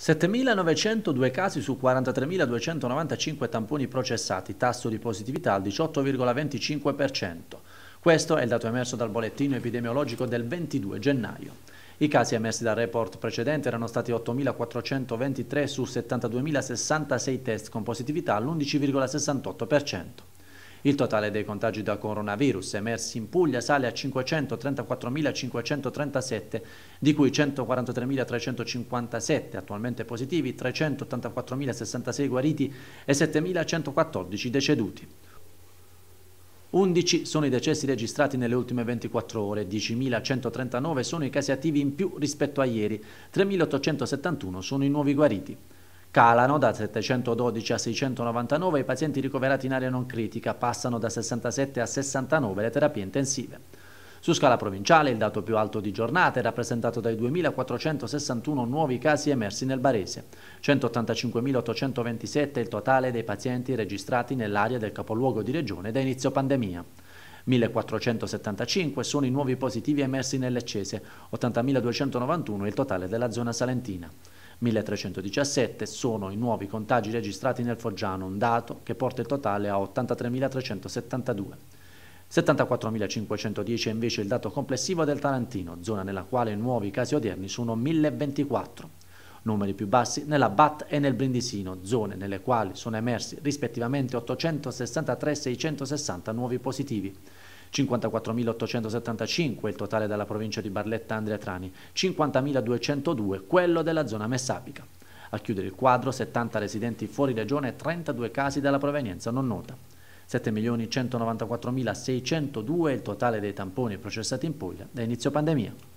7.902 casi su 43.295 tamponi processati, tasso di positività al 18,25%. Questo è il dato emerso dal bollettino epidemiologico del 22 gennaio. I casi emersi dal report precedente erano stati 8.423 su 72.066 test con positività all'11,68%. Il totale dei contagi da coronavirus emersi in Puglia sale a 534.537, di cui 143.357 attualmente positivi, 384.066 guariti e 7.114 deceduti. 11 sono i decessi registrati nelle ultime 24 ore, 10.139 sono i casi attivi in più rispetto a ieri, 3.871 sono i nuovi guariti calano da 712 a 699 i pazienti ricoverati in area non critica passano da 67 a 69 le terapie intensive. Su scala provinciale il dato più alto di giornata è rappresentato dai 2.461 nuovi casi emersi nel Barese, 185.827 il totale dei pazienti registrati nell'area del capoluogo di regione da inizio pandemia. 1.475 sono i nuovi positivi emersi nell'Eccese, 80.291 il totale della zona salentina. 1317 sono i nuovi contagi registrati nel Foggiano, un dato che porta il totale a 83.372. 74.510 è invece il dato complessivo del Tarantino, zona nella quale i nuovi casi odierni sono 1024. Numeri più bassi nella BAT e nel Brindisino, zone nelle quali sono emersi rispettivamente 863 e 660 nuovi positivi. 54.875 il totale della provincia di Barletta Andria Trani, 50.202 quello della zona Messapica. A chiudere il quadro 70 residenti fuori regione e 32 casi della provenienza non nota. 7.194.602 il totale dei tamponi processati in Puglia da inizio pandemia.